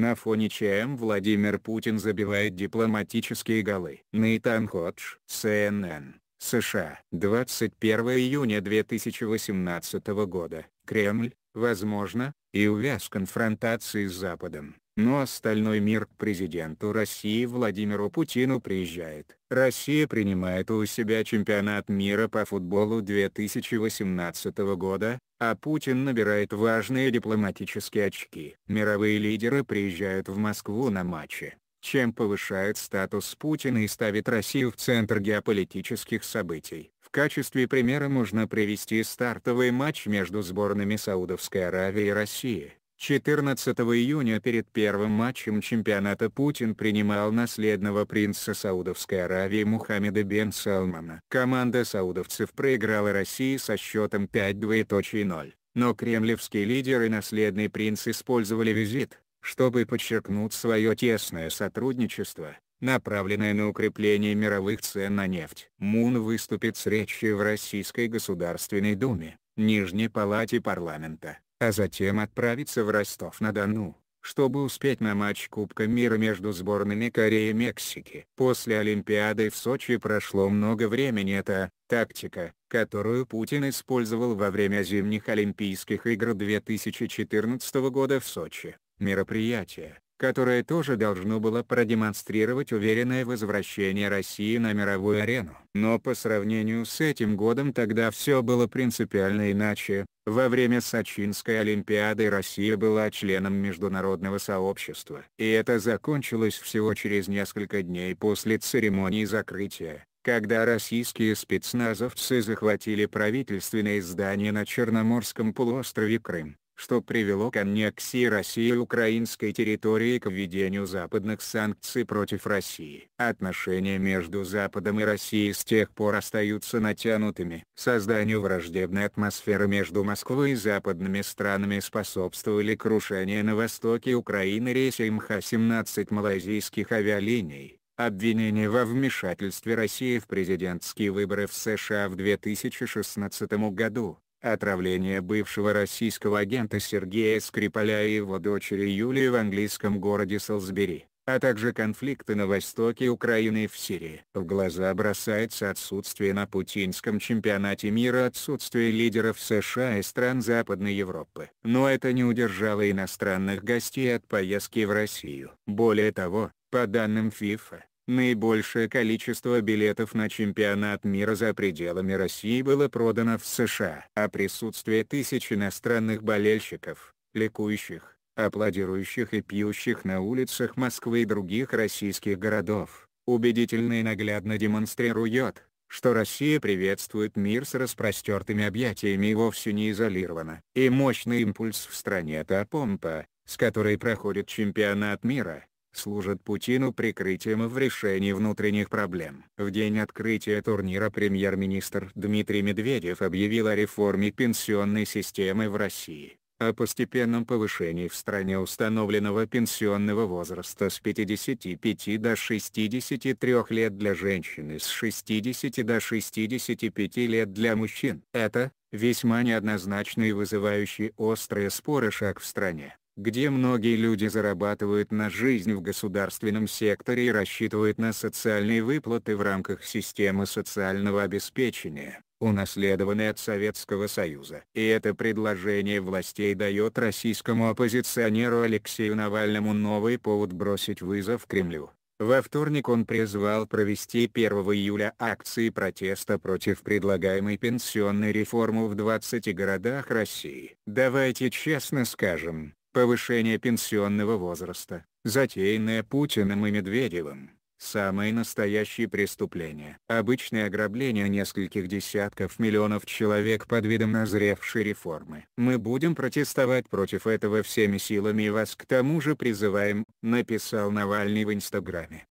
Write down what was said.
На фоне ЧМ Владимир Путин забивает дипломатические голы. Нейтан Ходж, CNN, США. 21 июня 2018 года. Кремль, возможно, и увяз конфронтации с Западом но остальной мир к президенту России Владимиру Путину приезжает. Россия принимает у себя чемпионат мира по футболу 2018 года, а Путин набирает важные дипломатические очки. Мировые лидеры приезжают в Москву на матчи, чем повышает статус Путина и ставит Россию в центр геополитических событий. В качестве примера можно привести стартовый матч между сборными Саудовской Аравии и России 14 июня перед первым матчем чемпионата Путин принимал наследного принца Саудовской Аравии Мухаммеда бен Салмана. Команда саудовцев проиграла России со счетом 5-2.0, но кремлевский лидер и наследный принц использовали визит, чтобы подчеркнуть свое тесное сотрудничество, направленное на укрепление мировых цен на нефть. Мун выступит с речью в Российской Государственной Думе, Нижней Палате Парламента а затем отправиться в Ростов-на-Дону, чтобы успеть на матч Кубка мира между сборными Кореи и Мексики. После Олимпиады в Сочи прошло много времени это тактика, которую Путин использовал во время зимних Олимпийских игр 2014 года в Сочи. Мероприятие, которое тоже должно было продемонстрировать уверенное возвращение России на мировую арену. Но по сравнению с этим годом тогда все было принципиально иначе. Во время Сочинской Олимпиады Россия была членом международного сообщества. И это закончилось всего через несколько дней после церемонии закрытия когда российские спецназовцы захватили правительственные здания на Черноморском полуострове Крым что привело к аннексии России украинской территории и к введению западных санкций против России. Отношения между Западом и Россией с тех пор остаются натянутыми. Созданию враждебной атмосферы между Москвой и западными странами способствовали крушение на востоке Украины рейса МХ-17 малайзийских авиалиний. Обвинение во вмешательстве России в президентские выборы в США в 2016 году, Отравление бывшего российского агента Сергея Скрипаля и его дочери Юлии в английском городе Солсбери, а также конфликты на востоке Украины и в Сирии. В глаза бросается отсутствие на путинском чемпионате мира отсутствие лидеров США и стран Западной Европы. Но это не удержало иностранных гостей от поездки в Россию. Более того, по данным ФИФА, Наибольшее количество билетов на чемпионат мира за пределами России было продано в США. А присутствие тысяч иностранных болельщиков, ликующих, аплодирующих и пьющих на улицах Москвы и других российских городов, убедительно и наглядно демонстрирует, что Россия приветствует мир с распростертыми объятиями и вовсе не изолирована. И мощный импульс в стране та помпа, с которой проходит чемпионат мира, Служит Путину прикрытием в решении внутренних проблем. В день открытия турнира премьер-министр Дмитрий Медведев объявил о реформе пенсионной системы в России, о постепенном повышении в стране установленного пенсионного возраста с 55 до 63 лет для женщин и с 60 до 65 лет для мужчин. Это, весьма неоднозначный и вызывающий острые споры шаг в стране где многие люди зарабатывают на жизнь в государственном секторе и рассчитывают на социальные выплаты в рамках системы социального обеспечения, унаследованной от Советского Союза. И это предложение властей дает российскому оппозиционеру Алексею Навальному новый повод бросить вызов Кремлю. Во вторник он призвал провести 1 июля акции протеста против предлагаемой пенсионной реформы в 20 городах России. Давайте честно скажем, повышение пенсионного возраста, затеянное Путиным и Медведевым. Самые настоящие преступления. Обычное ограбление нескольких десятков миллионов человек под видом назревшей реформы. Мы будем протестовать против этого всеми силами и вас к тому же призываем, написал Навальный в Инстаграме.